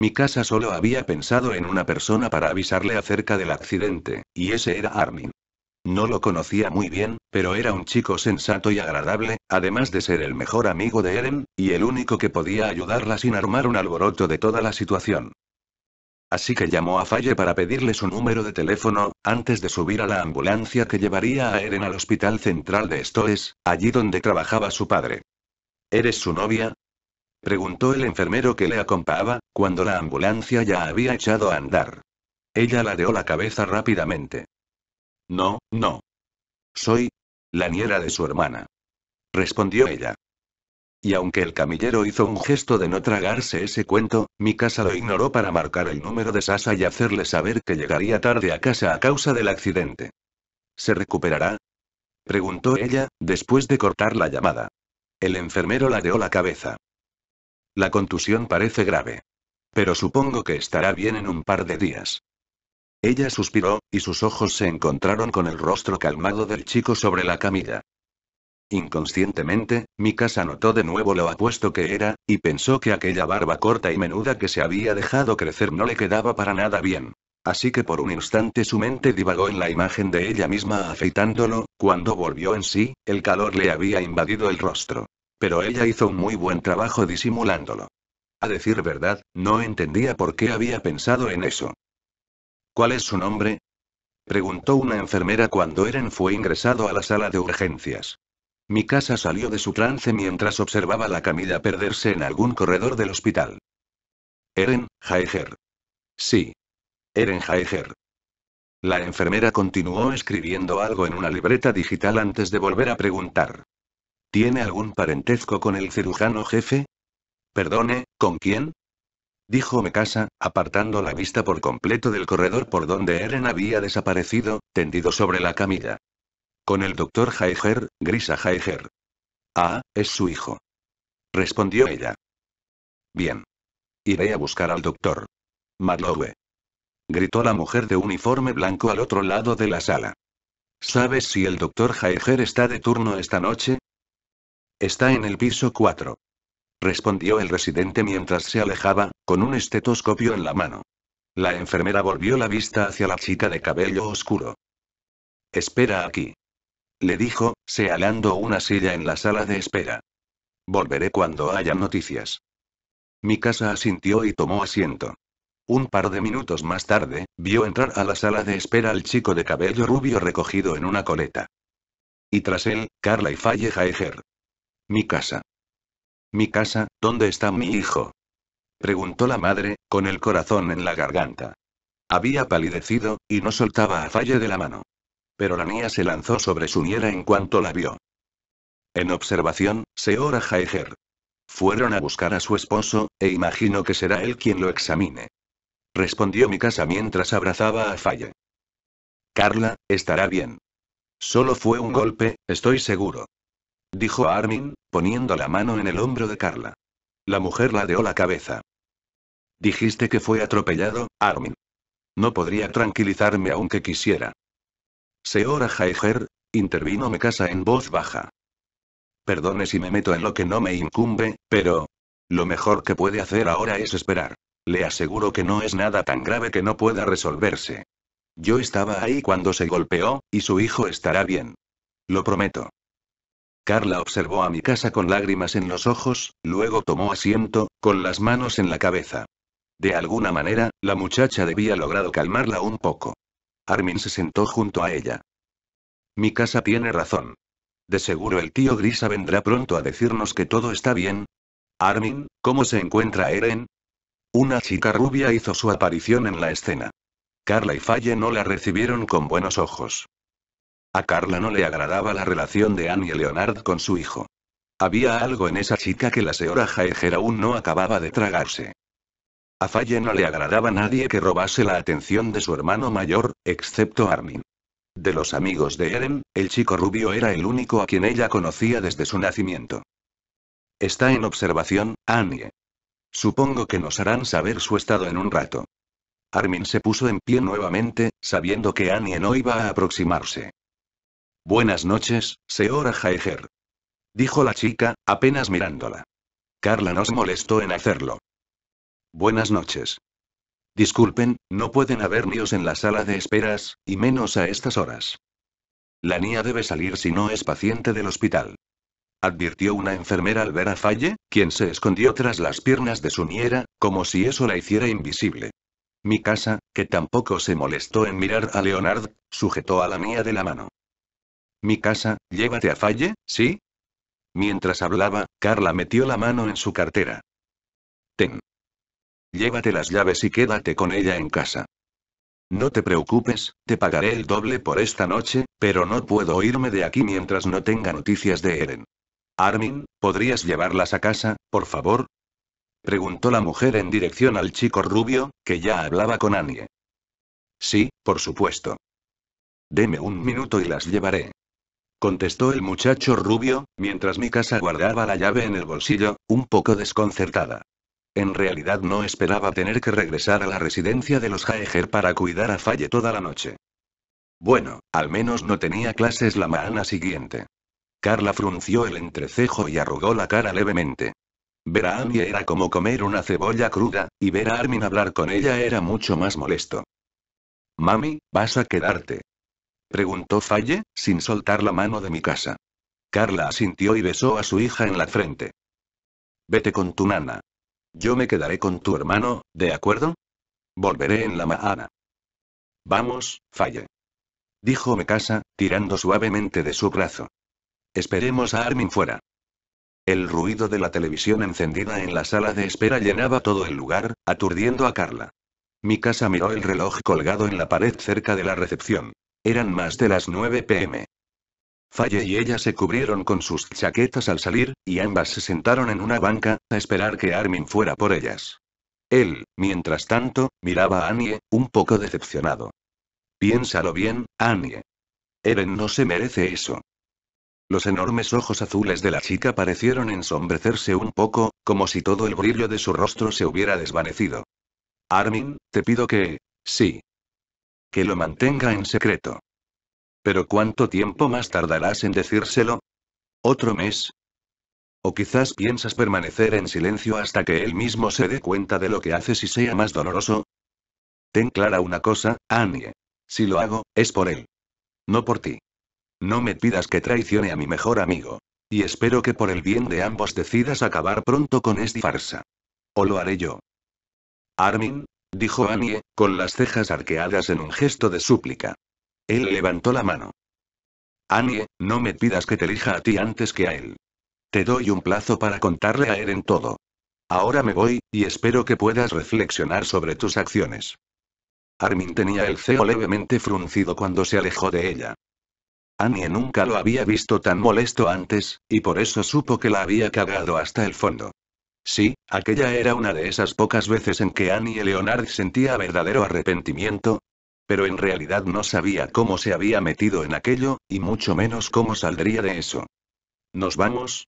Mi casa solo había pensado en una persona para avisarle acerca del accidente, y ese era Armin. No lo conocía muy bien, pero era un chico sensato y agradable, además de ser el mejor amigo de Eren, y el único que podía ayudarla sin armar un alboroto de toda la situación. Así que llamó a Falle para pedirle su número de teléfono, antes de subir a la ambulancia que llevaría a Eren al Hospital Central de Stoes, allí donde trabajaba su padre. ¿Eres su novia? Preguntó el enfermero que le acompañaba, cuando la ambulancia ya había echado a andar. Ella ladeó la cabeza rápidamente. No, no. Soy la niera de su hermana. Respondió ella. Y aunque el camillero hizo un gesto de no tragarse ese cuento, mi casa lo ignoró para marcar el número de Sasa y hacerle saber que llegaría tarde a casa a causa del accidente. ¿Se recuperará? Preguntó ella, después de cortar la llamada. El enfermero ladeó la cabeza. La contusión parece grave. Pero supongo que estará bien en un par de días. Ella suspiró, y sus ojos se encontraron con el rostro calmado del chico sobre la camilla. Inconscientemente, Mikasa notó de nuevo lo apuesto que era, y pensó que aquella barba corta y menuda que se había dejado crecer no le quedaba para nada bien. Así que por un instante su mente divagó en la imagen de ella misma afeitándolo, cuando volvió en sí, el calor le había invadido el rostro. Pero ella hizo un muy buen trabajo disimulándolo. A decir verdad, no entendía por qué había pensado en eso. ¿Cuál es su nombre? preguntó una enfermera cuando Eren fue ingresado a la sala de urgencias. Mi casa salió de su trance mientras observaba la camilla perderse en algún corredor del hospital. Eren, Jaeger. Sí. Eren Jaeger. La enfermera continuó escribiendo algo en una libreta digital antes de volver a preguntar. ¿Tiene algún parentesco con el cirujano jefe? Perdone, ¿con quién? Dijo Mekasa, apartando la vista por completo del corredor por donde Eren había desaparecido, tendido sobre la camilla. Con el doctor Jaeger, Grisa Jaeger. Ah, es su hijo. Respondió ella. Bien. Iré a buscar al doctor. Marlowe. Gritó la mujer de uniforme blanco al otro lado de la sala. ¿Sabes si el doctor Jaeger está de turno esta noche? Está en el piso 4. Respondió el residente mientras se alejaba, con un estetoscopio en la mano. La enfermera volvió la vista hacia la chica de cabello oscuro. Espera aquí. Le dijo, señalando una silla en la sala de espera. Volveré cuando haya noticias. Mi casa asintió y tomó asiento. Un par de minutos más tarde, vio entrar a la sala de espera al chico de cabello rubio recogido en una coleta. Y tras él, Carla y Falle Jaeger. Mi casa. Mi casa, ¿dónde está mi hijo? preguntó la madre, con el corazón en la garganta. Había palidecido, y no soltaba a Falle de la mano. Pero la niña se lanzó sobre su niera en cuanto la vio. En observación, se ora Jaeger. Fueron a buscar a su esposo, e imagino que será él quien lo examine. Respondió mi casa mientras abrazaba a Falle. Carla, estará bien. Solo fue un golpe, estoy seguro dijo Armin, poniendo la mano en el hombro de Carla. La mujer ladeó la cabeza. Dijiste que fue atropellado, Armin. No podría tranquilizarme aunque quisiera. Señora Jaeger, intervino casa en voz baja. Perdone si me meto en lo que no me incumbe, pero... Lo mejor que puede hacer ahora es esperar. Le aseguro que no es nada tan grave que no pueda resolverse. Yo estaba ahí cuando se golpeó, y su hijo estará bien. Lo prometo. Carla observó a mi casa con lágrimas en los ojos, luego tomó asiento, con las manos en la cabeza. De alguna manera, la muchacha debía logrado calmarla un poco. Armin se sentó junto a ella. Mi casa tiene razón. De seguro el tío Grisa vendrá pronto a decirnos que todo está bien. Armin, ¿cómo se encuentra Eren? Una chica rubia hizo su aparición en la escena. Carla y Falle no la recibieron con buenos ojos. A Carla no le agradaba la relación de Annie Leonard con su hijo. Había algo en esa chica que la señora Jaeger aún no acababa de tragarse. A Falle no le agradaba nadie que robase la atención de su hermano mayor, excepto Armin. De los amigos de Eren, el chico rubio era el único a quien ella conocía desde su nacimiento. Está en observación, Annie. Supongo que nos harán saber su estado en un rato. Armin se puso en pie nuevamente, sabiendo que Annie no iba a aproximarse. Buenas noches, señora Jaeger. Dijo la chica, apenas mirándola. Carla nos molestó en hacerlo. Buenas noches. Disculpen, no pueden haber niños en la sala de esperas, y menos a estas horas. La niña debe salir si no es paciente del hospital. Advirtió una enfermera al ver a Falle, quien se escondió tras las piernas de su niera, como si eso la hiciera invisible. Mi casa, que tampoco se molestó en mirar a Leonard, sujetó a la niña de la mano. Mi casa, llévate a Falle, ¿sí? Mientras hablaba, Carla metió la mano en su cartera. Ten. Llévate las llaves y quédate con ella en casa. No te preocupes, te pagaré el doble por esta noche, pero no puedo irme de aquí mientras no tenga noticias de Eren. Armin, ¿podrías llevarlas a casa, por favor? Preguntó la mujer en dirección al chico rubio, que ya hablaba con Annie. Sí, por supuesto. Deme un minuto y las llevaré contestó el muchacho rubio, mientras mi casa guardaba la llave en el bolsillo, un poco desconcertada. En realidad no esperaba tener que regresar a la residencia de los Jaeger para cuidar a Falle toda la noche. Bueno, al menos no tenía clases la mañana siguiente. Carla frunció el entrecejo y arrugó la cara levemente. Ver a era como comer una cebolla cruda, y ver a Armin hablar con ella era mucho más molesto. Mami, vas a quedarte. Preguntó Falle, sin soltar la mano de mi casa. Carla asintió y besó a su hija en la frente. Vete con tu nana. Yo me quedaré con tu hermano, ¿de acuerdo? Volveré en la mañana. Vamos, Falle. Dijo casa tirando suavemente de su brazo. Esperemos a Armin fuera. El ruido de la televisión encendida en la sala de espera llenaba todo el lugar, aturdiendo a Carla. Mi casa miró el reloj colgado en la pared cerca de la recepción. Eran más de las 9 pm. Falle y ella se cubrieron con sus chaquetas al salir, y ambas se sentaron en una banca, a esperar que Armin fuera por ellas. Él, mientras tanto, miraba a Annie, un poco decepcionado. Piénsalo bien, Annie. Eren no se merece eso. Los enormes ojos azules de la chica parecieron ensombrecerse un poco, como si todo el brillo de su rostro se hubiera desvanecido. Armin, te pido que... Sí, que lo mantenga en secreto. Pero ¿cuánto tiempo más tardarás en decírselo? ¿Otro mes? O quizás piensas permanecer en silencio hasta que él mismo se dé cuenta de lo que haces y sea más doloroso. Ten clara una cosa, Annie. Si lo hago, es por él. No por ti. No me pidas que traicione a mi mejor amigo. Y espero que por el bien de ambos decidas acabar pronto con esta farsa. O lo haré yo. Armin, dijo Annie, con las cejas arqueadas en un gesto de súplica. Él levantó la mano. Annie, no me pidas que te elija a ti antes que a él. Te doy un plazo para contarle a Eren todo. Ahora me voy, y espero que puedas reflexionar sobre tus acciones. Armin tenía el ceo levemente fruncido cuando se alejó de ella. Annie nunca lo había visto tan molesto antes, y por eso supo que la había cagado hasta el fondo. Sí, aquella era una de esas pocas veces en que Annie Leonard sentía verdadero arrepentimiento. Pero en realidad no sabía cómo se había metido en aquello, y mucho menos cómo saldría de eso. ¿Nos vamos?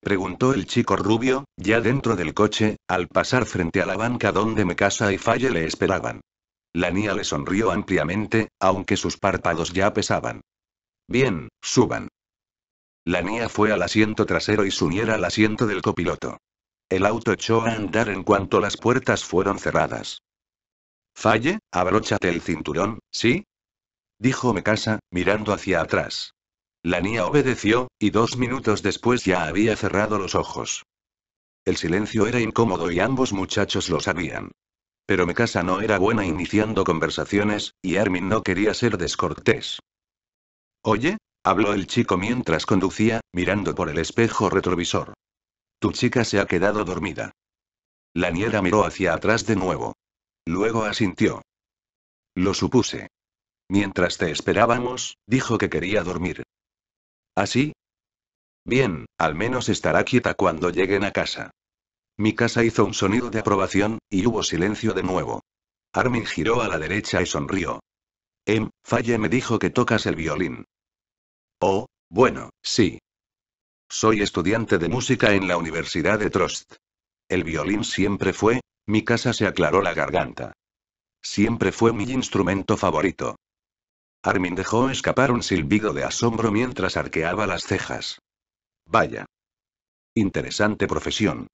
Preguntó el chico rubio, ya dentro del coche, al pasar frente a la banca donde casa y Falle le esperaban. La niña le sonrió ampliamente, aunque sus párpados ya pesaban. Bien, suban. La niña fue al asiento trasero y suñera al asiento del copiloto. El auto echó a andar en cuanto las puertas fueron cerradas. Falle, abróchate el cinturón, ¿sí? Dijo Mekasa, mirando hacia atrás. La niña obedeció, y dos minutos después ya había cerrado los ojos. El silencio era incómodo y ambos muchachos lo sabían. Pero Mekasa no era buena iniciando conversaciones, y Armin no quería ser descortés. Oye, habló el chico mientras conducía, mirando por el espejo retrovisor. Tu chica se ha quedado dormida. La niega miró hacia atrás de nuevo. Luego asintió. Lo supuse. Mientras te esperábamos, dijo que quería dormir. ¿Así? ¿Ah, Bien, al menos estará quieta cuando lleguen a casa. Mi casa hizo un sonido de aprobación, y hubo silencio de nuevo. Armin giró a la derecha y sonrió. Em, Falle me dijo que tocas el violín. Oh, bueno, sí. Soy estudiante de música en la Universidad de Trost. El violín siempre fue, mi casa se aclaró la garganta. Siempre fue mi instrumento favorito. Armin dejó escapar un silbido de asombro mientras arqueaba las cejas. Vaya. Interesante profesión.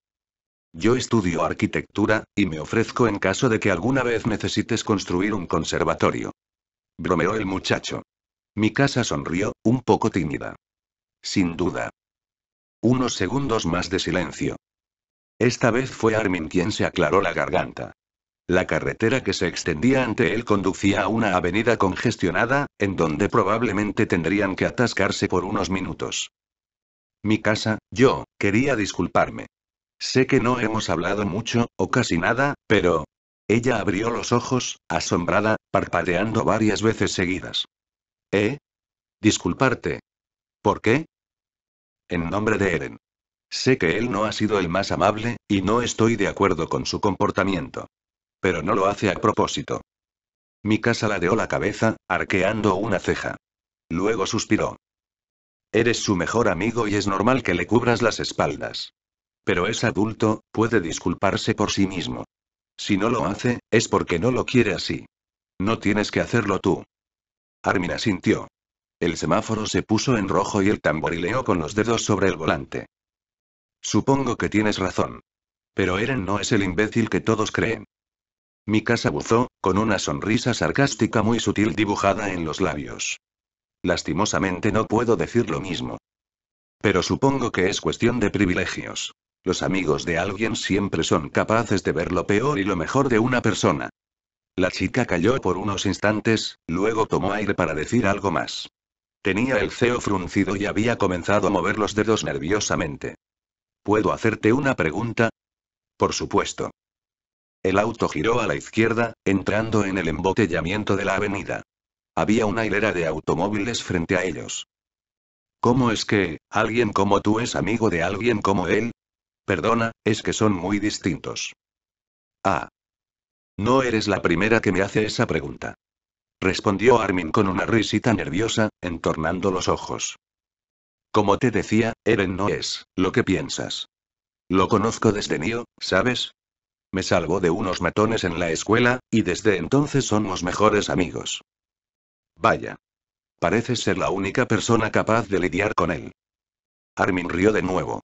Yo estudio arquitectura, y me ofrezco en caso de que alguna vez necesites construir un conservatorio. Bromeó el muchacho. Mi casa sonrió, un poco tímida. Sin duda, unos segundos más de silencio. Esta vez fue Armin quien se aclaró la garganta. La carretera que se extendía ante él conducía a una avenida congestionada, en donde probablemente tendrían que atascarse por unos minutos. Mi casa, yo, quería disculparme. Sé que no hemos hablado mucho, o casi nada, pero... Ella abrió los ojos, asombrada, parpadeando varias veces seguidas. ¿Eh? ¿Disculparte? ¿Por qué? en nombre de Eren. Sé que él no ha sido el más amable, y no estoy de acuerdo con su comportamiento. Pero no lo hace a propósito. Mikasa ladeó la cabeza, arqueando una ceja. Luego suspiró. Eres su mejor amigo y es normal que le cubras las espaldas. Pero es adulto, puede disculparse por sí mismo. Si no lo hace, es porque no lo quiere así. No tienes que hacerlo tú. Armin asintió. El semáforo se puso en rojo y el tamborileó con los dedos sobre el volante. Supongo que tienes razón. Pero Eren no es el imbécil que todos creen. Mikasa buzó, con una sonrisa sarcástica muy sutil dibujada en los labios. Lastimosamente no puedo decir lo mismo. Pero supongo que es cuestión de privilegios. Los amigos de alguien siempre son capaces de ver lo peor y lo mejor de una persona. La chica calló por unos instantes, luego tomó aire para decir algo más. Tenía el ceo fruncido y había comenzado a mover los dedos nerviosamente. ¿Puedo hacerte una pregunta? Por supuesto. El auto giró a la izquierda, entrando en el embotellamiento de la avenida. Había una hilera de automóviles frente a ellos. ¿Cómo es que, alguien como tú es amigo de alguien como él? Perdona, es que son muy distintos. Ah. No eres la primera que me hace esa pregunta respondió Armin con una risita nerviosa, entornando los ojos. Como te decía, Eren no es lo que piensas. Lo conozco desde niño, ¿sabes? Me salvó de unos matones en la escuela, y desde entonces somos mejores amigos. Vaya. Pareces ser la única persona capaz de lidiar con él. Armin rió de nuevo.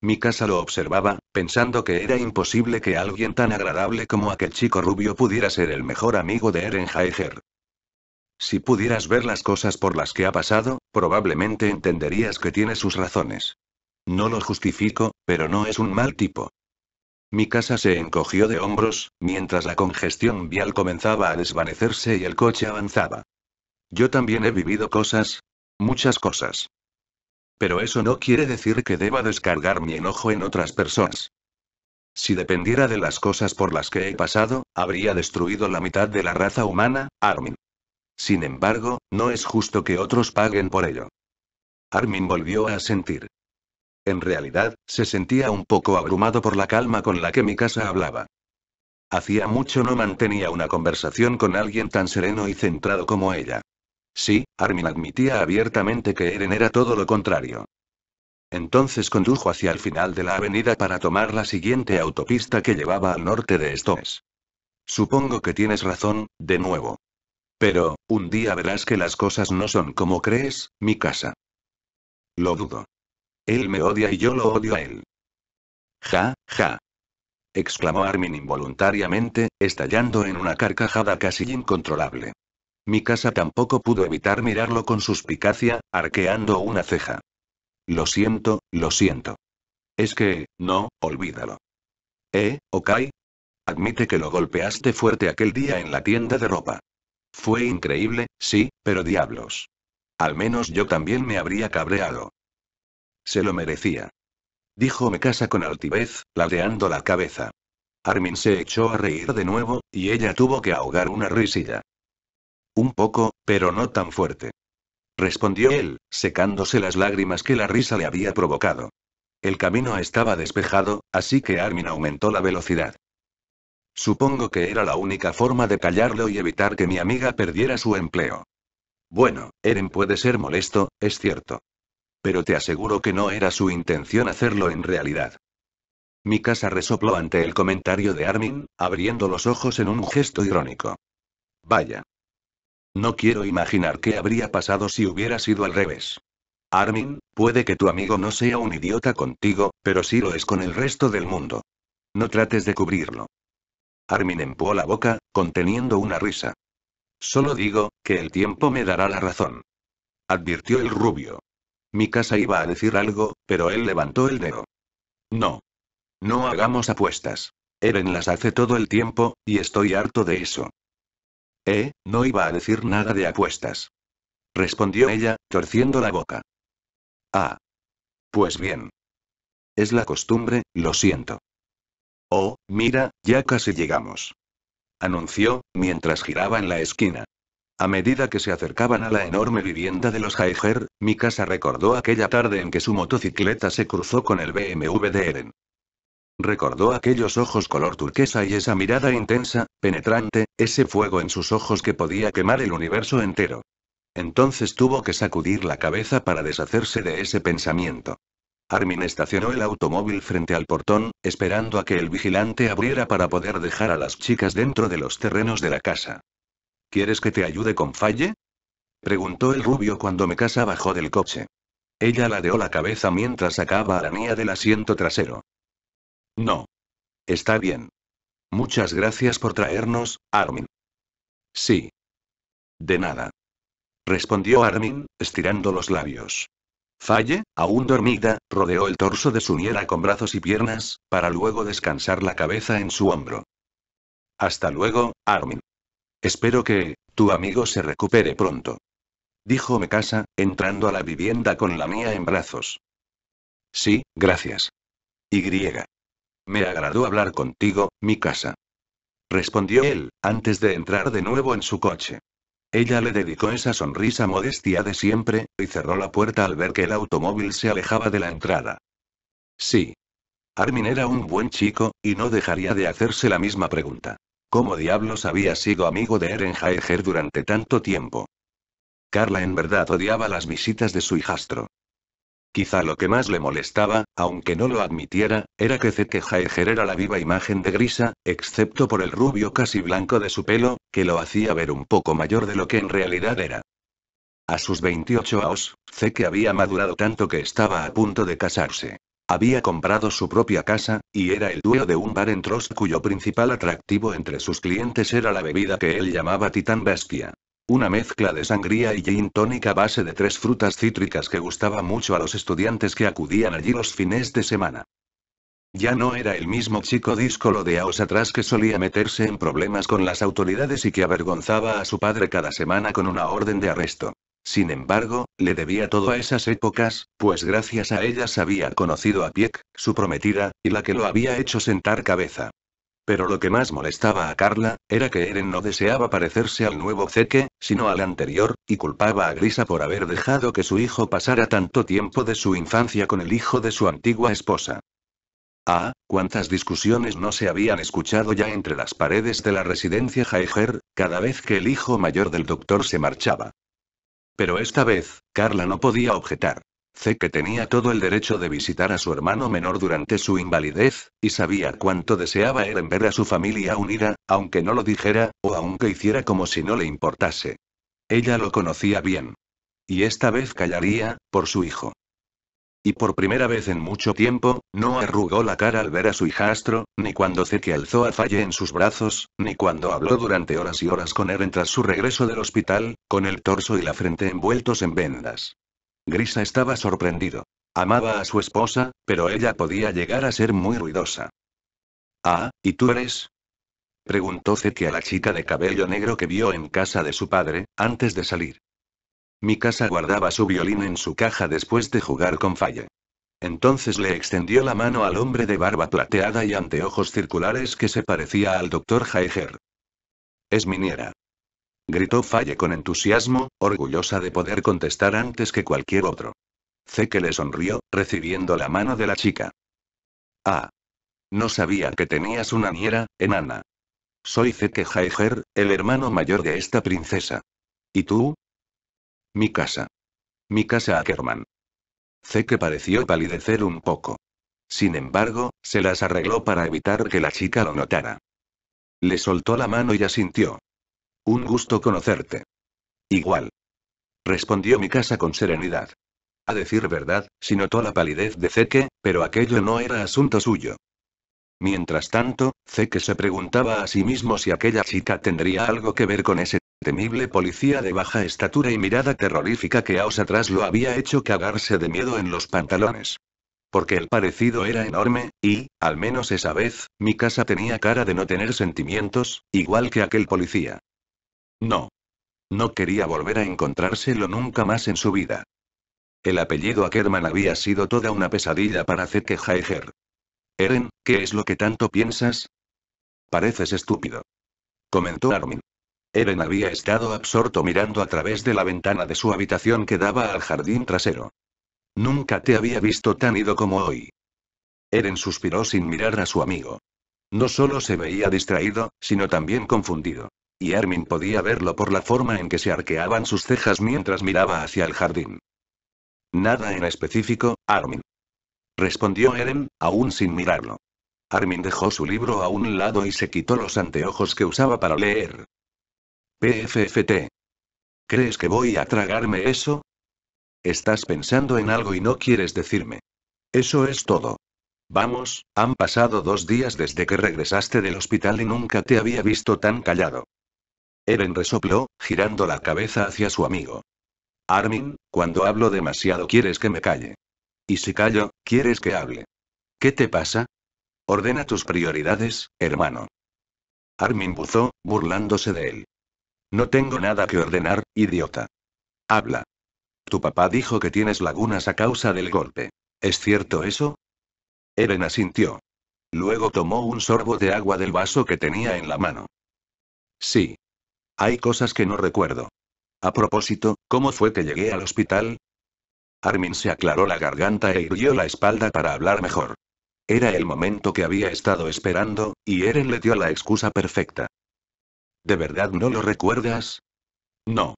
Mi casa lo observaba, pensando que era imposible que alguien tan agradable como aquel chico rubio pudiera ser el mejor amigo de Eren Jaeger. Si pudieras ver las cosas por las que ha pasado, probablemente entenderías que tiene sus razones. No lo justifico, pero no es un mal tipo. Mi casa se encogió de hombros, mientras la congestión vial comenzaba a desvanecerse y el coche avanzaba. Yo también he vivido cosas, muchas cosas. Pero eso no quiere decir que deba descargar mi enojo en otras personas. Si dependiera de las cosas por las que he pasado, habría destruido la mitad de la raza humana, Armin. Sin embargo, no es justo que otros paguen por ello. Armin volvió a sentir. En realidad, se sentía un poco abrumado por la calma con la que mi casa hablaba. Hacía mucho no mantenía una conversación con alguien tan sereno y centrado como ella. Sí, Armin admitía abiertamente que Eren era todo lo contrario. Entonces condujo hacia el final de la avenida para tomar la siguiente autopista que llevaba al norte de Stones. Supongo que tienes razón, de nuevo. Pero, un día verás que las cosas no son como crees, mi casa. Lo dudo. Él me odia y yo lo odio a él. Ja, ja. exclamó Armin involuntariamente, estallando en una carcajada casi incontrolable. Mi casa tampoco pudo evitar mirarlo con suspicacia, arqueando una ceja. Lo siento, lo siento. Es que, no, olvídalo. ¿Eh, Okai? Admite que lo golpeaste fuerte aquel día en la tienda de ropa. Fue increíble, sí, pero diablos. Al menos yo también me habría cabreado. Se lo merecía. Dijo casa con altivez, ladeando la cabeza. Armin se echó a reír de nuevo, y ella tuvo que ahogar una risilla. Un poco, pero no tan fuerte. Respondió él, secándose las lágrimas que la risa le había provocado. El camino estaba despejado, así que Armin aumentó la velocidad. Supongo que era la única forma de callarlo y evitar que mi amiga perdiera su empleo. Bueno, Eren puede ser molesto, es cierto. Pero te aseguro que no era su intención hacerlo en realidad. Mi casa resopló ante el comentario de Armin, abriendo los ojos en un gesto irónico. Vaya. No quiero imaginar qué habría pasado si hubiera sido al revés. Armin, puede que tu amigo no sea un idiota contigo, pero sí lo es con el resto del mundo. No trates de cubrirlo. Armin empuó la boca, conteniendo una risa. Solo digo, que el tiempo me dará la razón. Advirtió el rubio. Mi casa iba a decir algo, pero él levantó el dedo. No. No hagamos apuestas. Eren las hace todo el tiempo, y estoy harto de eso. Eh, no iba a decir nada de apuestas. Respondió ella, torciendo la boca. Ah. Pues bien. Es la costumbre, lo siento. Oh, mira, ya casi llegamos. Anunció, mientras giraba en la esquina. A medida que se acercaban a la enorme vivienda de los Jaeger, mi casa recordó aquella tarde en que su motocicleta se cruzó con el BMW de Eren. Recordó aquellos ojos color turquesa y esa mirada intensa, penetrante, ese fuego en sus ojos que podía quemar el universo entero. Entonces tuvo que sacudir la cabeza para deshacerse de ese pensamiento. Armin estacionó el automóvil frente al portón, esperando a que el vigilante abriera para poder dejar a las chicas dentro de los terrenos de la casa. ¿Quieres que te ayude con Falle? Preguntó el rubio cuando me casa bajó del coche. Ella ladeó la cabeza mientras sacaba a la mía del asiento trasero. No. Está bien. Muchas gracias por traernos, Armin. Sí. De nada. Respondió Armin, estirando los labios. Falle, aún dormida, rodeó el torso de su Suniera con brazos y piernas, para luego descansar la cabeza en su hombro. Hasta luego, Armin. Espero que, tu amigo se recupere pronto. Dijo Mekasa, entrando a la vivienda con la mía en brazos. Sí, gracias. Y. Me agradó hablar contigo, mi casa. Respondió él, antes de entrar de nuevo en su coche. Ella le dedicó esa sonrisa modestia de siempre, y cerró la puerta al ver que el automóvil se alejaba de la entrada. Sí. Armin era un buen chico, y no dejaría de hacerse la misma pregunta. ¿Cómo diablos había sido amigo de Eren Jaeger durante tanto tiempo? Carla en verdad odiaba las visitas de su hijastro. Quizá lo que más le molestaba, aunque no lo admitiera, era que Zeke Jaeger era la viva imagen de Grisa, excepto por el rubio casi blanco de su pelo, que lo hacía ver un poco mayor de lo que en realidad era. A sus 28 años, Zeke había madurado tanto que estaba a punto de casarse. Había comprado su propia casa, y era el dueño de un bar en Trost cuyo principal atractivo entre sus clientes era la bebida que él llamaba Titán Bestia. Una mezcla de sangría y gin tónica base de tres frutas cítricas que gustaba mucho a los estudiantes que acudían allí los fines de semana. Ya no era el mismo chico díscolo de Aus atrás que solía meterse en problemas con las autoridades y que avergonzaba a su padre cada semana con una orden de arresto. Sin embargo, le debía todo a esas épocas, pues gracias a ellas había conocido a Pieck, su prometida, y la que lo había hecho sentar cabeza. Pero lo que más molestaba a Carla, era que Eren no deseaba parecerse al nuevo Zeke, sino al anterior, y culpaba a Grisa por haber dejado que su hijo pasara tanto tiempo de su infancia con el hijo de su antigua esposa. Ah, cuántas discusiones no se habían escuchado ya entre las paredes de la residencia Jaeger, cada vez que el hijo mayor del doctor se marchaba. Pero esta vez, Carla no podía objetar que tenía todo el derecho de visitar a su hermano menor durante su invalidez, y sabía cuánto deseaba Eren ver a su familia unida, aunque no lo dijera, o aunque hiciera como si no le importase. Ella lo conocía bien. Y esta vez callaría, por su hijo. Y por primera vez en mucho tiempo, no arrugó la cara al ver a su hijastro, ni cuando Zeke alzó a Falle en sus brazos, ni cuando habló durante horas y horas con Eren tras su regreso del hospital, con el torso y la frente envueltos en vendas. Grisa estaba sorprendido. Amaba a su esposa, pero ella podía llegar a ser muy ruidosa. Ah, ¿y tú eres? Preguntó Zeki a la chica de cabello negro que vio en casa de su padre, antes de salir. Mi casa guardaba su violín en su caja después de jugar con Falle. Entonces le extendió la mano al hombre de barba plateada y anteojos circulares que se parecía al doctor Jaeger. Es miniera. Gritó Falle con entusiasmo, orgullosa de poder contestar antes que cualquier otro. Zeke le sonrió, recibiendo la mano de la chica. Ah. No sabía que tenías una niera, enana. Soy Zeke Jaeger, el hermano mayor de esta princesa. ¿Y tú? Mi casa. Mi casa Ackerman. Zeke pareció palidecer un poco. Sin embargo, se las arregló para evitar que la chica lo notara. Le soltó la mano y asintió. Un gusto conocerte. Igual. Respondió mi casa con serenidad. A decir verdad, si notó la palidez de Zeke, pero aquello no era asunto suyo. Mientras tanto, Zeke se preguntaba a sí mismo si aquella chica tendría algo que ver con ese temible policía de baja estatura y mirada terrorífica que años atrás lo había hecho cagarse de miedo en los pantalones. Porque el parecido era enorme, y, al menos esa vez, mi casa tenía cara de no tener sentimientos, igual que aquel policía. No. No quería volver a encontrárselo nunca más en su vida. El apellido Ackerman había sido toda una pesadilla para Zeke Jaeger. Eren, ¿qué es lo que tanto piensas? Pareces estúpido. Comentó Armin. Eren había estado absorto mirando a través de la ventana de su habitación que daba al jardín trasero. Nunca te había visto tan ido como hoy. Eren suspiró sin mirar a su amigo. No solo se veía distraído, sino también confundido y Armin podía verlo por la forma en que se arqueaban sus cejas mientras miraba hacia el jardín. Nada en específico, Armin. Respondió Eren, aún sin mirarlo. Armin dejó su libro a un lado y se quitó los anteojos que usaba para leer. PFFT. ¿Crees que voy a tragarme eso? Estás pensando en algo y no quieres decirme. Eso es todo. Vamos, han pasado dos días desde que regresaste del hospital y nunca te había visto tan callado. Eren resopló, girando la cabeza hacia su amigo. Armin, cuando hablo demasiado quieres que me calle. Y si callo, quieres que hable. ¿Qué te pasa? Ordena tus prioridades, hermano. Armin buzó, burlándose de él. No tengo nada que ordenar, idiota. Habla. Tu papá dijo que tienes lagunas a causa del golpe. ¿Es cierto eso? Eren asintió. Luego tomó un sorbo de agua del vaso que tenía en la mano. Sí. Hay cosas que no recuerdo. A propósito, ¿cómo fue que llegué al hospital? Armin se aclaró la garganta e irguió la espalda para hablar mejor. Era el momento que había estado esperando, y Eren le dio la excusa perfecta. ¿De verdad no lo recuerdas? No.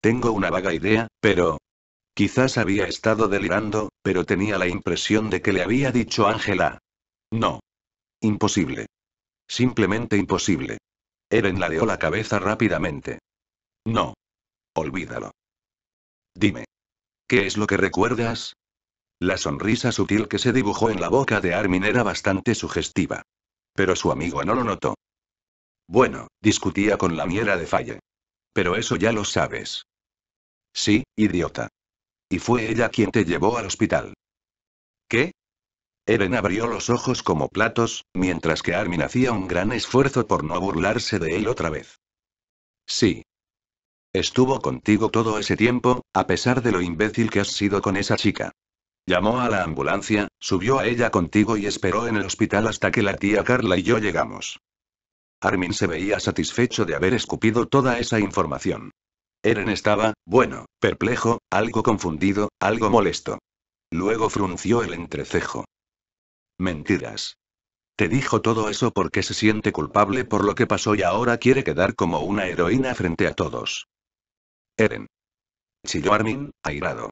Tengo una vaga idea, pero... Quizás había estado delirando, pero tenía la impresión de que le había dicho Ángela. No. Imposible. Simplemente imposible. Eren ladeó la cabeza rápidamente. No. Olvídalo. Dime. ¿Qué es lo que recuerdas? La sonrisa sutil que se dibujó en la boca de Armin era bastante sugestiva. Pero su amigo no lo notó. Bueno, discutía con la miera de Falle. Pero eso ya lo sabes. Sí, idiota. Y fue ella quien te llevó al hospital. ¿Qué? Eren abrió los ojos como platos, mientras que Armin hacía un gran esfuerzo por no burlarse de él otra vez. Sí. Estuvo contigo todo ese tiempo, a pesar de lo imbécil que has sido con esa chica. Llamó a la ambulancia, subió a ella contigo y esperó en el hospital hasta que la tía Carla y yo llegamos. Armin se veía satisfecho de haber escupido toda esa información. Eren estaba, bueno, perplejo, algo confundido, algo molesto. Luego frunció el entrecejo. Mentiras. Te dijo todo eso porque se siente culpable por lo que pasó y ahora quiere quedar como una heroína frente a todos. Eren. Chilló Armin, airado.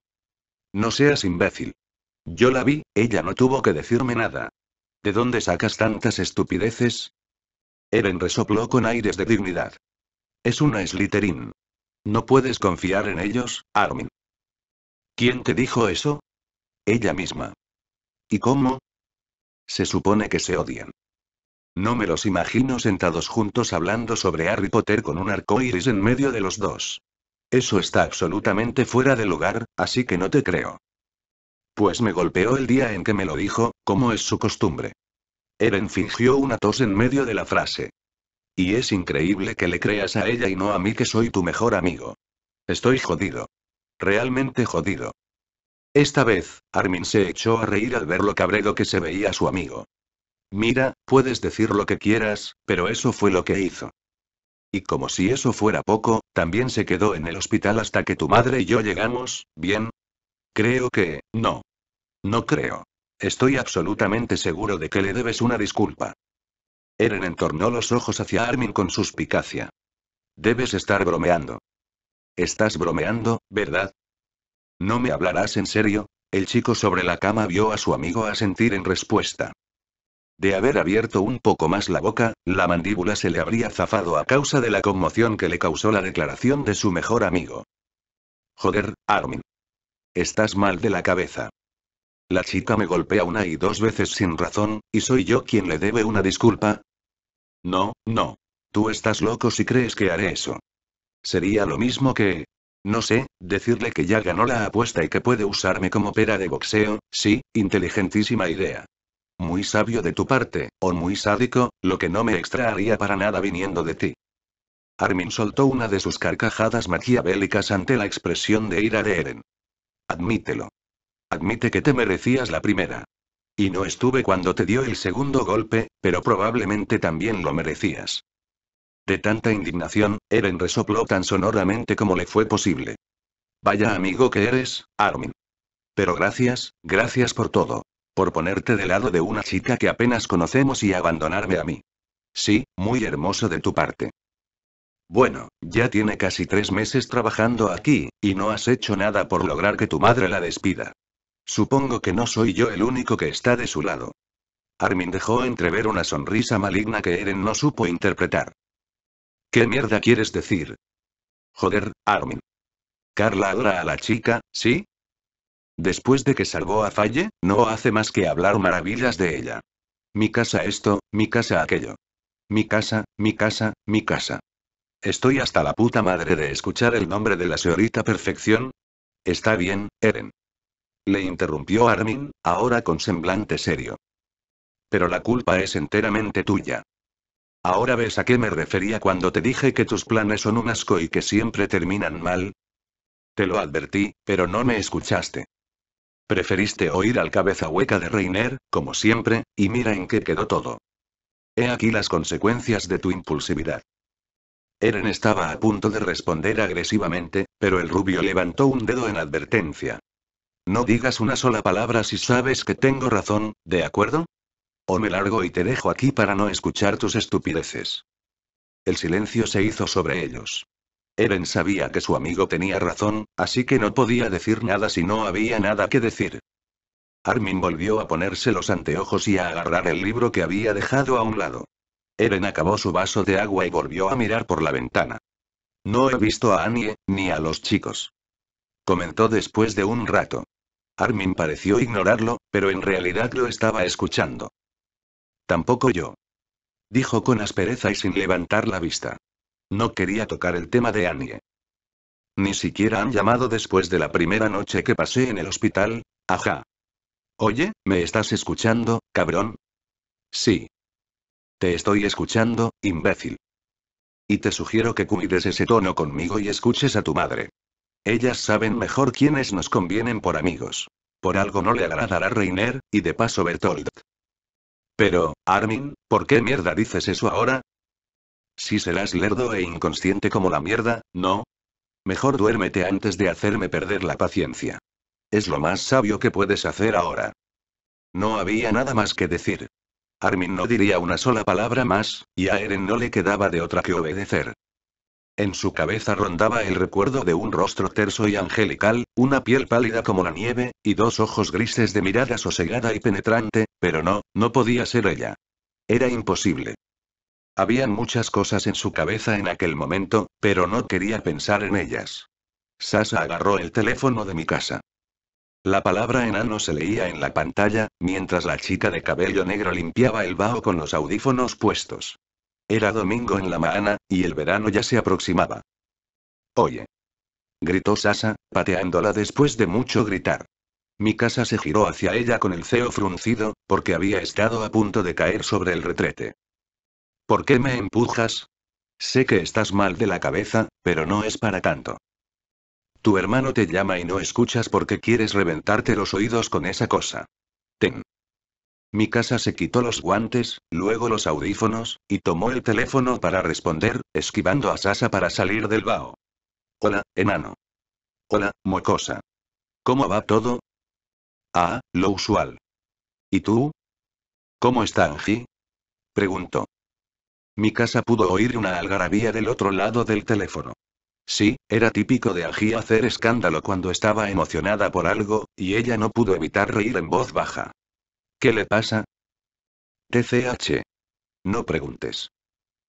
No seas imbécil. Yo la vi, ella no tuvo que decirme nada. ¿De dónde sacas tantas estupideces? Eren resopló con aires de dignidad. Es una Slytherin. No puedes confiar en ellos, Armin. ¿Quién te dijo eso? Ella misma. ¿Y cómo? Se supone que se odian. No me los imagino sentados juntos hablando sobre Harry Potter con un arco iris en medio de los dos. Eso está absolutamente fuera de lugar, así que no te creo. Pues me golpeó el día en que me lo dijo, como es su costumbre. Eren fingió una tos en medio de la frase. Y es increíble que le creas a ella y no a mí que soy tu mejor amigo. Estoy jodido. Realmente jodido. Esta vez, Armin se echó a reír al ver lo cabredo que se veía su amigo. Mira, puedes decir lo que quieras, pero eso fue lo que hizo. Y como si eso fuera poco, también se quedó en el hospital hasta que tu madre y yo llegamos, ¿bien? Creo que, no. No creo. Estoy absolutamente seguro de que le debes una disculpa. Eren entornó los ojos hacia Armin con suspicacia. Debes estar bromeando. Estás bromeando, ¿verdad? ¿No me hablarás en serio? El chico sobre la cama vio a su amigo a sentir en respuesta. De haber abierto un poco más la boca, la mandíbula se le habría zafado a causa de la conmoción que le causó la declaración de su mejor amigo. Joder, Armin. Estás mal de la cabeza. La chica me golpea una y dos veces sin razón, y soy yo quien le debe una disculpa. No, no. Tú estás loco si crees que haré eso. Sería lo mismo que, no sé, decirle que ya ganó la apuesta y que puede usarme como pera de boxeo, sí, inteligentísima idea. Muy sabio de tu parte, o muy sádico, lo que no me extraería para nada viniendo de ti. Armin soltó una de sus carcajadas maquiavélicas ante la expresión de ira de Eren. Admítelo. Admite que te merecías la primera. Y no estuve cuando te dio el segundo golpe, pero probablemente también lo merecías. De tanta indignación, Eren resopló tan sonoramente como le fue posible. Vaya amigo que eres, Armin. Pero gracias, gracias por todo. Por ponerte del lado de una chica que apenas conocemos y abandonarme a mí. Sí, muy hermoso de tu parte. Bueno, ya tiene casi tres meses trabajando aquí, y no has hecho nada por lograr que tu madre la despida. Supongo que no soy yo el único que está de su lado. Armin dejó entrever una sonrisa maligna que Eren no supo interpretar. ¿Qué mierda quieres decir? Joder, Armin. Carla adora a la chica, ¿sí? Después de que salvó a Falle, no hace más que hablar maravillas de ella. Mi casa esto, mi casa aquello. Mi casa, mi casa, mi casa. Estoy hasta la puta madre de escuchar el nombre de la señorita Perfección. Está bien, Eren. Le interrumpió Armin, ahora con semblante serio. Pero la culpa es enteramente tuya. Ahora ves a qué me refería cuando te dije que tus planes son un asco y que siempre terminan mal. Te lo advertí, pero no me escuchaste. Preferiste oír al cabeza hueca de Reiner, como siempre, y mira en qué quedó todo. He aquí las consecuencias de tu impulsividad. Eren estaba a punto de responder agresivamente, pero el rubio levantó un dedo en advertencia. No digas una sola palabra si sabes que tengo razón, ¿de acuerdo? O me largo y te dejo aquí para no escuchar tus estupideces. El silencio se hizo sobre ellos. Eren sabía que su amigo tenía razón, así que no podía decir nada si no había nada que decir. Armin volvió a ponerse los anteojos y a agarrar el libro que había dejado a un lado. Eren acabó su vaso de agua y volvió a mirar por la ventana. No he visto a Annie, ni a los chicos. Comentó después de un rato. Armin pareció ignorarlo, pero en realidad lo estaba escuchando. Tampoco yo. Dijo con aspereza y sin levantar la vista. No quería tocar el tema de Annie. Ni siquiera han llamado después de la primera noche que pasé en el hospital, ajá. Oye, ¿me estás escuchando, cabrón? Sí. Te estoy escuchando, imbécil. Y te sugiero que cuides ese tono conmigo y escuches a tu madre. Ellas saben mejor quiénes nos convienen por amigos. Por algo no le agradará Reiner, y de paso Bertolt. Pero, Armin, ¿por qué mierda dices eso ahora? Si serás lerdo e inconsciente como la mierda, ¿no? Mejor duérmete antes de hacerme perder la paciencia. Es lo más sabio que puedes hacer ahora. No había nada más que decir. Armin no diría una sola palabra más, y a Eren no le quedaba de otra que obedecer. En su cabeza rondaba el recuerdo de un rostro terso y angelical, una piel pálida como la nieve, y dos ojos grises de mirada sosegada y penetrante, pero no, no podía ser ella. Era imposible. Habían muchas cosas en su cabeza en aquel momento, pero no quería pensar en ellas. Sasa agarró el teléfono de mi casa. La palabra enano se leía en la pantalla, mientras la chica de cabello negro limpiaba el vaho con los audífonos puestos. Era domingo en la mañana, y el verano ya se aproximaba. Oye. Gritó Sasa, pateándola después de mucho gritar. Mi casa se giró hacia ella con el ceo fruncido, porque había estado a punto de caer sobre el retrete. ¿Por qué me empujas? Sé que estás mal de la cabeza, pero no es para tanto. Tu hermano te llama y no escuchas porque quieres reventarte los oídos con esa cosa. Ten casa se quitó los guantes, luego los audífonos, y tomó el teléfono para responder, esquivando a Sasa para salir del vaho. Hola, enano. Hola, mocosa. ¿Cómo va todo? Ah, lo usual. ¿Y tú? ¿Cómo está Angie? Preguntó. casa pudo oír una algarabía del otro lado del teléfono. Sí, era típico de Angie hacer escándalo cuando estaba emocionada por algo, y ella no pudo evitar reír en voz baja. ¿Qué le pasa? TCH. No preguntes.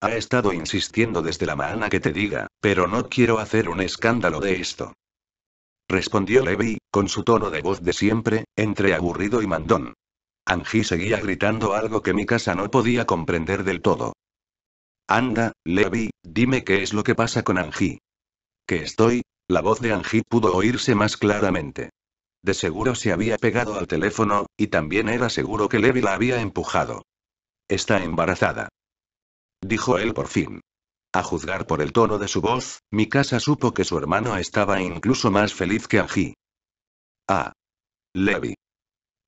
Ha estado insistiendo desde la mañana que te diga, pero no quiero hacer un escándalo de esto. Respondió Levi, con su tono de voz de siempre, entre aburrido y mandón. Angie seguía gritando algo que mi casa no podía comprender del todo. Anda, Levi, dime qué es lo que pasa con Angie. Que estoy, la voz de Angie pudo oírse más claramente. De seguro se había pegado al teléfono, y también era seguro que Levi la había empujado. Está embarazada. Dijo él por fin. A juzgar por el tono de su voz, mi casa supo que su hermano estaba incluso más feliz que Angie. Ah. Levi.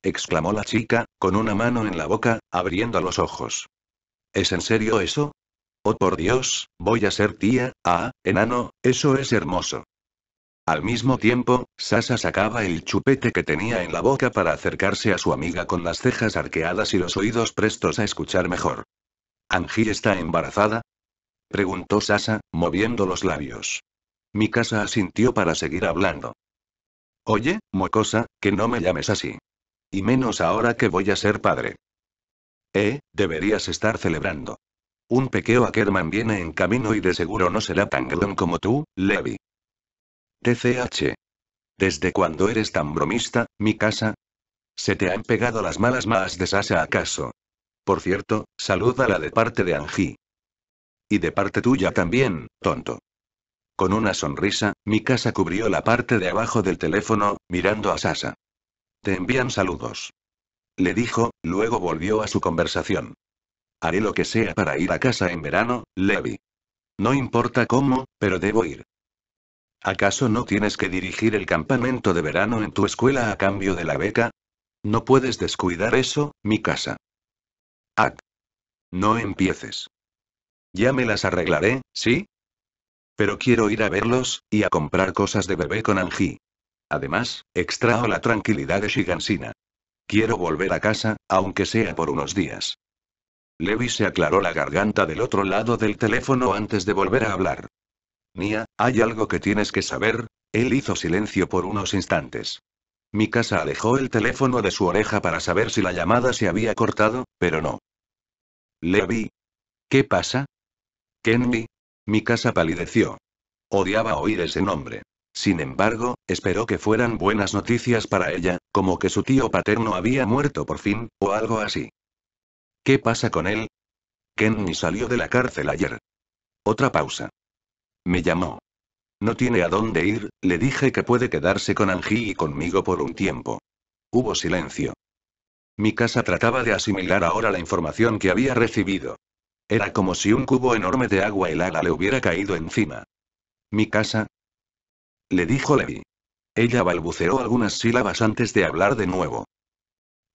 exclamó la chica, con una mano en la boca, abriendo los ojos. ¿Es en serio eso? Oh por Dios, voy a ser tía, ah, enano, eso es hermoso. Al mismo tiempo, Sasa sacaba el chupete que tenía en la boca para acercarse a su amiga con las cejas arqueadas y los oídos prestos a escuchar mejor. ¿Angie está embarazada? preguntó Sasa, moviendo los labios. Mi casa asintió para seguir hablando. Oye, mocosa, que no me llames así. Y menos ahora que voy a ser padre. Eh, deberías estar celebrando. Un pequeño Ackerman viene en camino y de seguro no será tan grón como tú, Levi. TCH. ¿Desde cuando eres tan bromista, mi casa? ¿Se te han pegado las malas más de Sasa acaso? Por cierto, salúdala de parte de Angie. Y de parte tuya también, tonto. Con una sonrisa, mi casa cubrió la parte de abajo del teléfono, mirando a Sasa. Te envían saludos. Le dijo, luego volvió a su conversación. Haré lo que sea para ir a casa en verano, Levi. No importa cómo, pero debo ir. ¿Acaso no tienes que dirigir el campamento de verano en tu escuela a cambio de la beca? No puedes descuidar eso, mi casa. Ak, No empieces. Ya me las arreglaré, ¿sí? Pero quiero ir a verlos, y a comprar cosas de bebé con Angie. Además, extrao la tranquilidad de Shigansina. Quiero volver a casa, aunque sea por unos días. Levi se aclaró la garganta del otro lado del teléfono antes de volver a hablar. Mía, hay algo que tienes que saber. Él hizo silencio por unos instantes. Mikasa alejó el teléfono de su oreja para saber si la llamada se había cortado, pero no. Levi. ¿Qué pasa? mi Mikasa palideció. Odiaba oír ese nombre. Sin embargo, esperó que fueran buenas noticias para ella, como que su tío paterno había muerto por fin, o algo así. ¿Qué pasa con él? Kenny salió de la cárcel ayer. Otra pausa. Me llamó. No tiene a dónde ir, le dije que puede quedarse con Angie y conmigo por un tiempo. Hubo silencio. Mi casa trataba de asimilar ahora la información que había recibido. Era como si un cubo enorme de agua helada le hubiera caído encima. ¿Mi casa? Le dijo Levi. Ella balbuceó algunas sílabas antes de hablar de nuevo.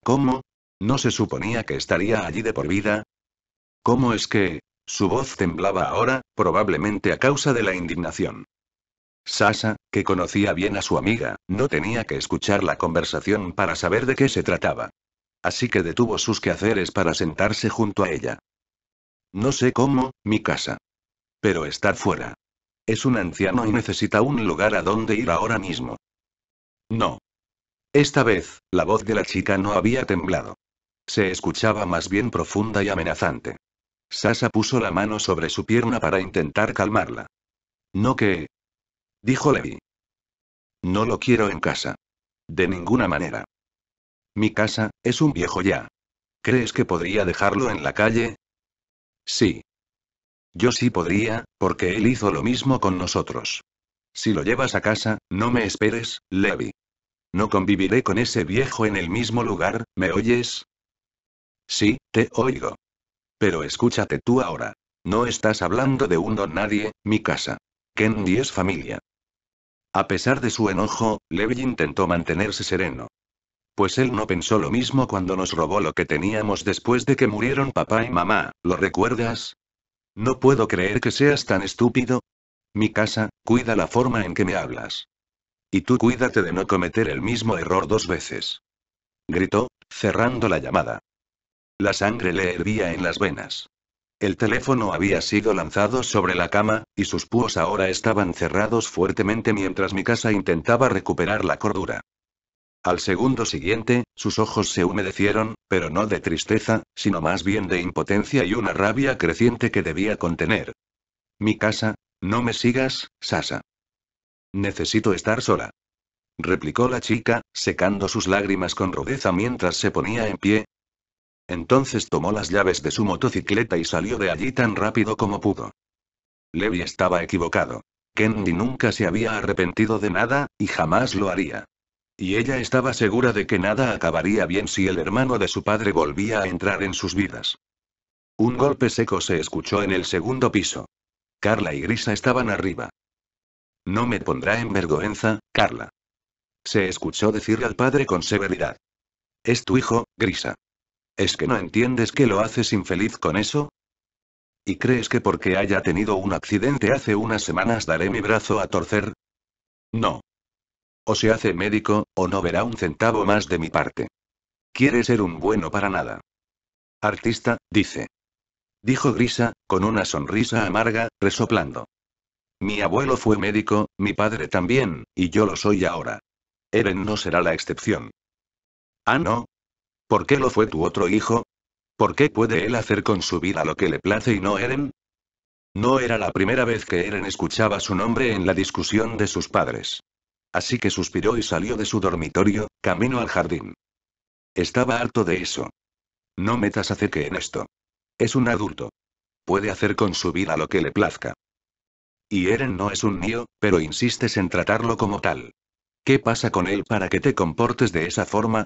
¿Cómo? ¿No se suponía que estaría allí de por vida? ¿Cómo es que, su voz temblaba ahora, probablemente a causa de la indignación. Sasa, que conocía bien a su amiga, no tenía que escuchar la conversación para saber de qué se trataba. Así que detuvo sus quehaceres para sentarse junto a ella. No sé cómo, mi casa. Pero estar fuera. Es un anciano y necesita un lugar a donde ir ahora mismo. No. Esta vez, la voz de la chica no había temblado. Se escuchaba más bien profunda y amenazante. Sasa puso la mano sobre su pierna para intentar calmarla. No que... dijo Levi. No lo quiero en casa. De ninguna manera. Mi casa, es un viejo ya. ¿Crees que podría dejarlo en la calle? Sí. Yo sí podría, porque él hizo lo mismo con nosotros. Si lo llevas a casa, no me esperes, Levi. No conviviré con ese viejo en el mismo lugar, ¿me oyes? Sí, te oigo. Pero escúchate tú ahora. No estás hablando de un don nadie, mi casa. Kendi es familia. A pesar de su enojo, Levy intentó mantenerse sereno. Pues él no pensó lo mismo cuando nos robó lo que teníamos después de que murieron papá y mamá, ¿lo recuerdas? No puedo creer que seas tan estúpido. Mi casa, cuida la forma en que me hablas. Y tú cuídate de no cometer el mismo error dos veces. Gritó, cerrando la llamada. La sangre le hervía en las venas. El teléfono había sido lanzado sobre la cama, y sus púos ahora estaban cerrados fuertemente mientras mi casa intentaba recuperar la cordura. Al segundo siguiente, sus ojos se humedecieron, pero no de tristeza, sino más bien de impotencia y una rabia creciente que debía contener. Mi casa, no me sigas, Sasa. Necesito estar sola. Replicó la chica, secando sus lágrimas con rudeza mientras se ponía en pie, entonces tomó las llaves de su motocicleta y salió de allí tan rápido como pudo. Levi estaba equivocado. Kennedy nunca se había arrepentido de nada, y jamás lo haría. Y ella estaba segura de que nada acabaría bien si el hermano de su padre volvía a entrar en sus vidas. Un golpe seco se escuchó en el segundo piso. Carla y Grisa estaban arriba. No me pondrá en vergüenza, Carla. Se escuchó decirle al padre con severidad. Es tu hijo, Grisa. ¿Es que no entiendes que lo haces infeliz con eso? ¿Y crees que porque haya tenido un accidente hace unas semanas daré mi brazo a torcer? No. O se hace médico, o no verá un centavo más de mi parte. Quiere ser un bueno para nada. Artista, dice. Dijo Grisa, con una sonrisa amarga, resoplando. Mi abuelo fue médico, mi padre también, y yo lo soy ahora. Eren no será la excepción. Ah, no, ¿Por qué lo fue tu otro hijo? ¿Por qué puede él hacer con su vida lo que le place y no Eren? No era la primera vez que Eren escuchaba su nombre en la discusión de sus padres. Así que suspiró y salió de su dormitorio, camino al jardín. Estaba harto de eso. No metas a que en esto. Es un adulto. Puede hacer con su vida lo que le plazca. Y Eren no es un mío, pero insistes en tratarlo como tal. ¿Qué pasa con él para que te comportes de esa forma?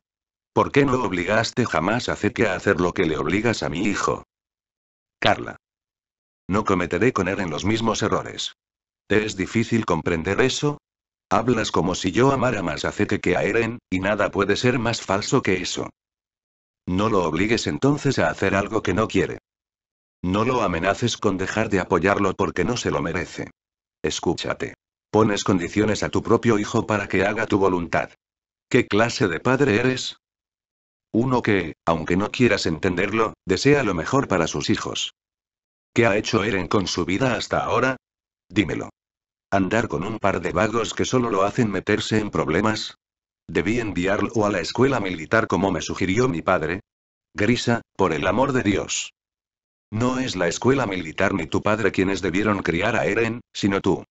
¿Por qué no obligaste jamás a Zeke a hacer lo que le obligas a mi hijo? Carla. No cometeré con Eren los mismos errores. ¿Te es difícil comprender eso? Hablas como si yo amara más a Zeke que a Eren, y nada puede ser más falso que eso. No lo obligues entonces a hacer algo que no quiere. No lo amenaces con dejar de apoyarlo porque no se lo merece. Escúchate. Pones condiciones a tu propio hijo para que haga tu voluntad. ¿Qué clase de padre eres? Uno que, aunque no quieras entenderlo, desea lo mejor para sus hijos. ¿Qué ha hecho Eren con su vida hasta ahora? Dímelo. ¿Andar con un par de vagos que solo lo hacen meterse en problemas? ¿Debí enviarlo a la escuela militar como me sugirió mi padre? Grisa, por el amor de Dios. No es la escuela militar ni tu padre quienes debieron criar a Eren, sino tú.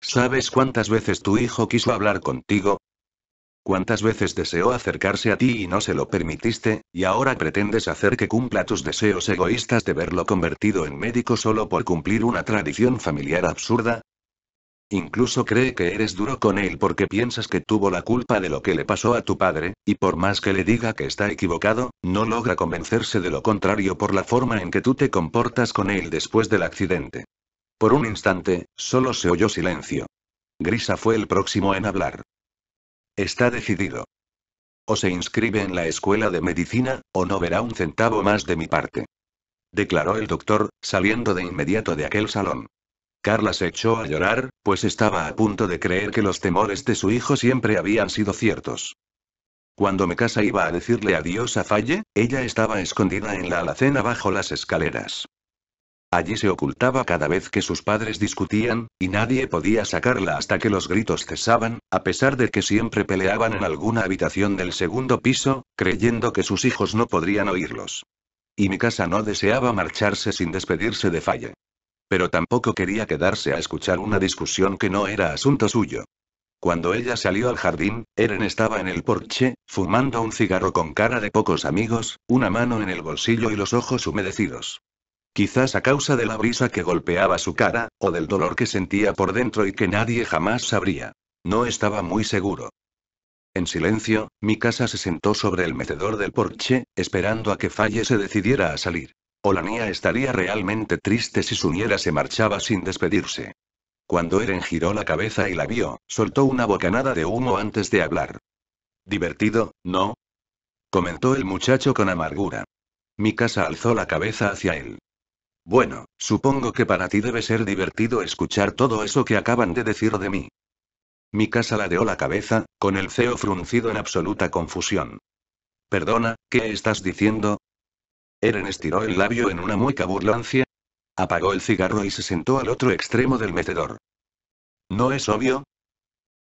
¿Sabes cuántas veces tu hijo quiso hablar contigo? Cuántas veces deseó acercarse a ti y no se lo permitiste, y ahora pretendes hacer que cumpla tus deseos egoístas de verlo convertido en médico solo por cumplir una tradición familiar absurda. Incluso cree que eres duro con él porque piensas que tuvo la culpa de lo que le pasó a tu padre, y por más que le diga que está equivocado, no logra convencerse de lo contrario por la forma en que tú te comportas con él después del accidente. Por un instante, solo se oyó silencio. Grisa fue el próximo en hablar. Está decidido. O se inscribe en la escuela de medicina, o no verá un centavo más de mi parte. Declaró el doctor, saliendo de inmediato de aquel salón. Carla se echó a llorar, pues estaba a punto de creer que los temores de su hijo siempre habían sido ciertos. Cuando me casa iba a decirle adiós a Falle, ella estaba escondida en la alacena bajo las escaleras. Allí se ocultaba cada vez que sus padres discutían, y nadie podía sacarla hasta que los gritos cesaban, a pesar de que siempre peleaban en alguna habitación del segundo piso, creyendo que sus hijos no podrían oírlos. Y mi casa no deseaba marcharse sin despedirse de Falle. Pero tampoco quería quedarse a escuchar una discusión que no era asunto suyo. Cuando ella salió al jardín, Eren estaba en el porche, fumando un cigarro con cara de pocos amigos, una mano en el bolsillo y los ojos humedecidos. Quizás a causa de la brisa que golpeaba su cara, o del dolor que sentía por dentro y que nadie jamás sabría. No estaba muy seguro. En silencio, casa se sentó sobre el mecedor del porche, esperando a que Falle se decidiera a salir. mía estaría realmente triste si su niera se marchaba sin despedirse. Cuando Eren giró la cabeza y la vio, soltó una bocanada de humo antes de hablar. Divertido, ¿no? comentó el muchacho con amargura. casa alzó la cabeza hacia él. Bueno, supongo que para ti debe ser divertido escuchar todo eso que acaban de decir de mí. Mi ladeó la cabeza, con el ceo fruncido en absoluta confusión. Perdona, ¿qué estás diciendo? Eren estiró el labio en una mueca burlancia. Apagó el cigarro y se sentó al otro extremo del metedor. ¿No es obvio?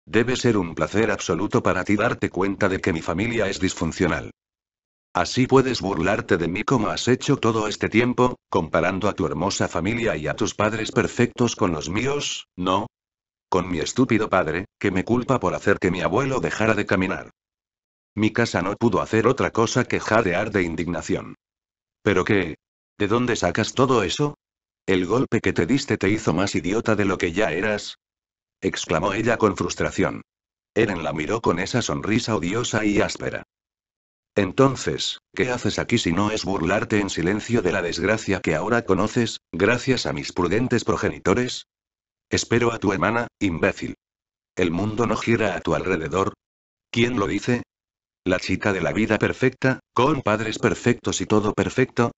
Debe ser un placer absoluto para ti darte cuenta de que mi familia es disfuncional. Así puedes burlarte de mí como has hecho todo este tiempo, comparando a tu hermosa familia y a tus padres perfectos con los míos, ¿no? Con mi estúpido padre, que me culpa por hacer que mi abuelo dejara de caminar. Mi casa no pudo hacer otra cosa que jadear de indignación. ¿Pero qué? ¿De dónde sacas todo eso? ¿El golpe que te diste te hizo más idiota de lo que ya eras? exclamó ella con frustración. Eren la miró con esa sonrisa odiosa y áspera. Entonces, ¿qué haces aquí si no es burlarte en silencio de la desgracia que ahora conoces, gracias a mis prudentes progenitores? Espero a tu hermana, imbécil. El mundo no gira a tu alrededor. ¿Quién lo dice? La chica de la vida perfecta, con padres perfectos y todo perfecto,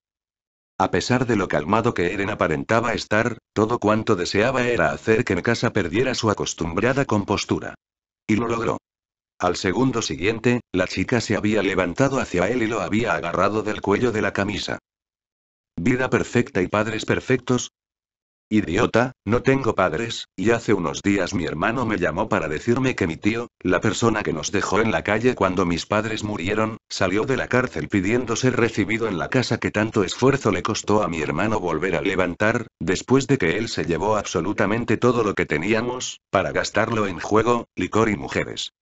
a pesar de lo calmado que Eren aparentaba estar, todo cuanto deseaba era hacer que casa perdiera su acostumbrada compostura. Y lo logró. Al segundo siguiente, la chica se había levantado hacia él y lo había agarrado del cuello de la camisa. Vida perfecta y padres perfectos, Idiota, no tengo padres, y hace unos días mi hermano me llamó para decirme que mi tío, la persona que nos dejó en la calle cuando mis padres murieron, salió de la cárcel pidiendo ser recibido en la casa que tanto esfuerzo le costó a mi hermano volver a levantar, después de que él se llevó absolutamente todo lo que teníamos, para gastarlo en juego, licor y mujeres.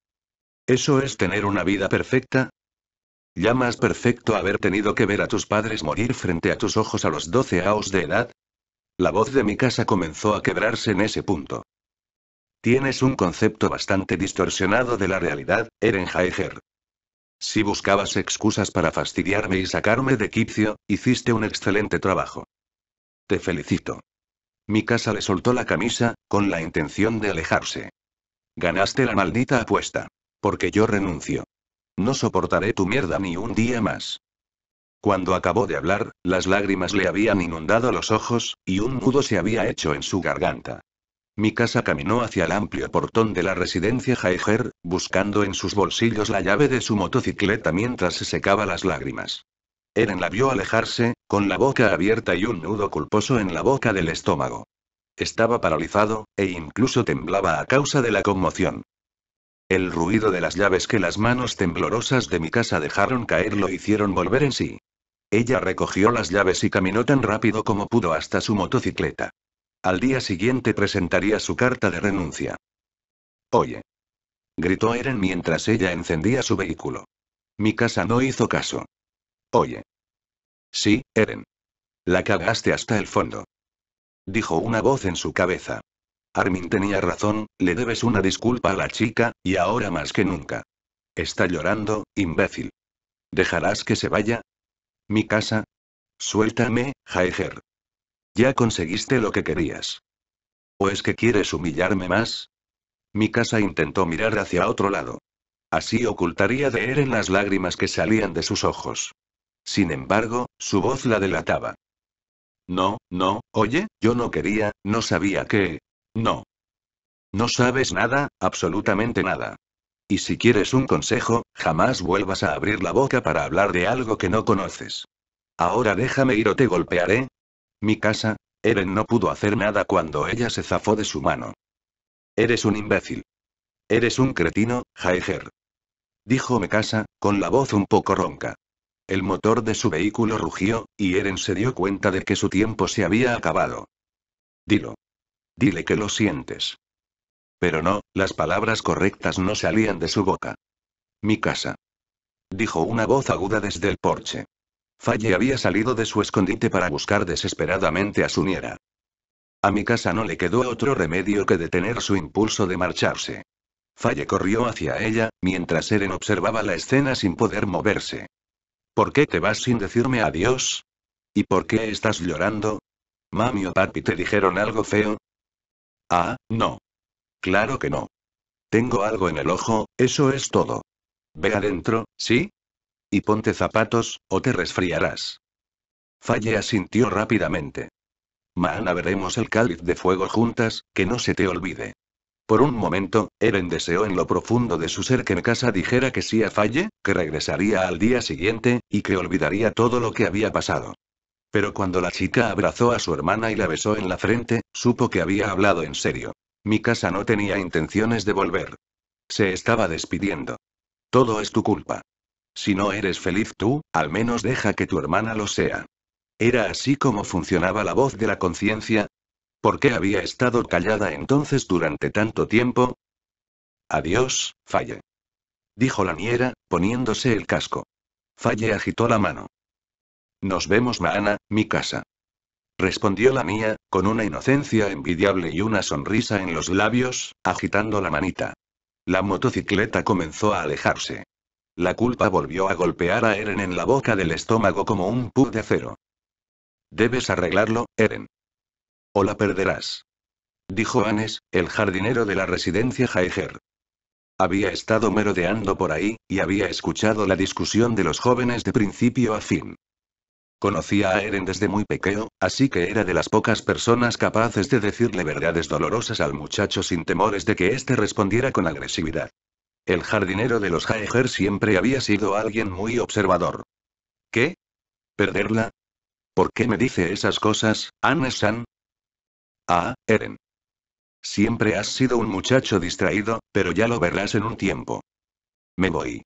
¿Eso es tener una vida perfecta? ¿Ya más perfecto haber tenido que ver a tus padres morir frente a tus ojos a los 12 años de edad? La voz de mi casa comenzó a quebrarse en ese punto. Tienes un concepto bastante distorsionado de la realidad, Eren Jaeger. Si buscabas excusas para fastidiarme y sacarme de quicio, hiciste un excelente trabajo. Te felicito. Mi casa le soltó la camisa, con la intención de alejarse. Ganaste la maldita apuesta. Porque yo renuncio. No soportaré tu mierda ni un día más. Cuando acabó de hablar, las lágrimas le habían inundado los ojos, y un nudo se había hecho en su garganta. Mi casa caminó hacia el amplio portón de la residencia Heiger, buscando en sus bolsillos la llave de su motocicleta mientras se secaba las lágrimas. Eren la vio alejarse, con la boca abierta y un nudo culposo en la boca del estómago. Estaba paralizado, e incluso temblaba a causa de la conmoción. El ruido de las llaves que las manos temblorosas de mi casa dejaron caer lo hicieron volver en sí. Ella recogió las llaves y caminó tan rápido como pudo hasta su motocicleta. Al día siguiente presentaría su carta de renuncia. Oye. Gritó Eren mientras ella encendía su vehículo. Mi casa no hizo caso. Oye. Sí, Eren. La cagaste hasta el fondo. Dijo una voz en su cabeza. Armin tenía razón, le debes una disculpa a la chica, y ahora más que nunca. Está llorando, imbécil. ¿Dejarás que se vaya? ¿Mi casa? Suéltame, Jaeger. Ya conseguiste lo que querías. ¿O es que quieres humillarme más? Mi casa intentó mirar hacia otro lado. Así ocultaría de Eren las lágrimas que salían de sus ojos. Sin embargo, su voz la delataba. No, no, oye, yo no quería, no sabía qué. No. No sabes nada, absolutamente nada. Y si quieres un consejo, jamás vuelvas a abrir la boca para hablar de algo que no conoces. Ahora déjame ir o te golpearé. Mi casa, Eren no pudo hacer nada cuando ella se zafó de su mano. Eres un imbécil. Eres un cretino, Jaeger. Dijo casa, con la voz un poco ronca. El motor de su vehículo rugió, y Eren se dio cuenta de que su tiempo se había acabado. Dilo. Dile que lo sientes. Pero no, las palabras correctas no salían de su boca. Mi casa. Dijo una voz aguda desde el porche. Falle había salido de su escondite para buscar desesperadamente a su niera. A mi casa no le quedó otro remedio que detener su impulso de marcharse. Falle corrió hacia ella, mientras Eren observaba la escena sin poder moverse. ¿Por qué te vas sin decirme adiós? ¿Y por qué estás llorando? Mami o papi te dijeron algo feo, Ah, no. Claro que no. Tengo algo en el ojo, eso es todo. Ve adentro, ¿sí? Y ponte zapatos, o te resfriarás. Falle asintió rápidamente. Mañana veremos el cáliz de fuego juntas, que no se te olvide. Por un momento, Eren deseó en lo profundo de su ser que casa dijera que sí a Falle, que regresaría al día siguiente, y que olvidaría todo lo que había pasado. Pero cuando la chica abrazó a su hermana y la besó en la frente, supo que había hablado en serio. Mi casa no tenía intenciones de volver. Se estaba despidiendo. Todo es tu culpa. Si no eres feliz tú, al menos deja que tu hermana lo sea. ¿Era así como funcionaba la voz de la conciencia? ¿Por qué había estado callada entonces durante tanto tiempo? Adiós, Falle. Dijo la niera, poniéndose el casco. Falle agitó la mano. Nos vemos Maana, mi casa. Respondió la mía, con una inocencia envidiable y una sonrisa en los labios, agitando la manita. La motocicleta comenzó a alejarse. La culpa volvió a golpear a Eren en la boca del estómago como un pub de acero. Debes arreglarlo, Eren. O la perderás. Dijo Anes, el jardinero de la residencia Jaeger. Había estado merodeando por ahí, y había escuchado la discusión de los jóvenes de principio a fin. Conocía a Eren desde muy pequeño, así que era de las pocas personas capaces de decirle verdades dolorosas al muchacho sin temores de que éste respondiera con agresividad. El jardinero de los Jaeger siempre había sido alguien muy observador. ¿Qué? ¿Perderla? ¿Por qué me dice esas cosas, Anne-san? Ah, Eren. Siempre has sido un muchacho distraído, pero ya lo verás en un tiempo. Me voy.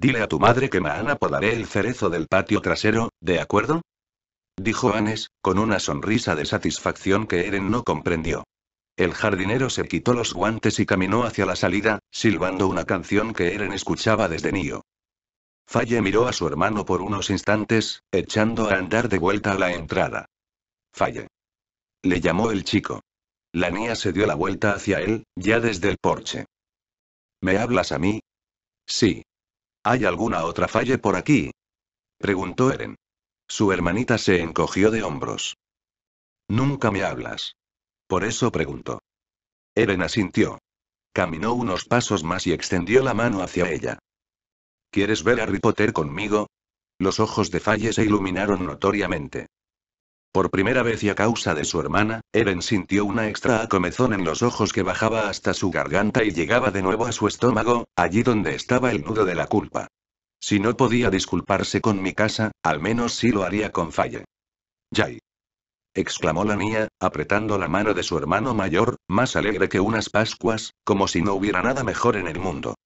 Dile a tu madre que mañana podaré el cerezo del patio trasero, ¿de acuerdo? Dijo Anes, con una sonrisa de satisfacción que Eren no comprendió. El jardinero se quitó los guantes y caminó hacia la salida, silbando una canción que Eren escuchaba desde niño. Falle miró a su hermano por unos instantes, echando a andar de vuelta a la entrada. Falle. Le llamó el chico. La niña se dio la vuelta hacia él, ya desde el porche. ¿Me hablas a mí? Sí, ¿Hay alguna otra falle por aquí? preguntó Eren. Su hermanita se encogió de hombros. Nunca me hablas. Por eso preguntó. Eren asintió. Caminó unos pasos más y extendió la mano hacia ella. ¿Quieres ver a Harry Potter conmigo? Los ojos de Falle se iluminaron notoriamente. Por primera vez y a causa de su hermana, Eren sintió una extra comezón en los ojos que bajaba hasta su garganta y llegaba de nuevo a su estómago, allí donde estaba el nudo de la culpa. Si no podía disculparse con mi casa, al menos sí lo haría con Falle. Yay. exclamó la mía, apretando la mano de su hermano mayor, más alegre que unas Pascuas, como si no hubiera nada mejor en el mundo.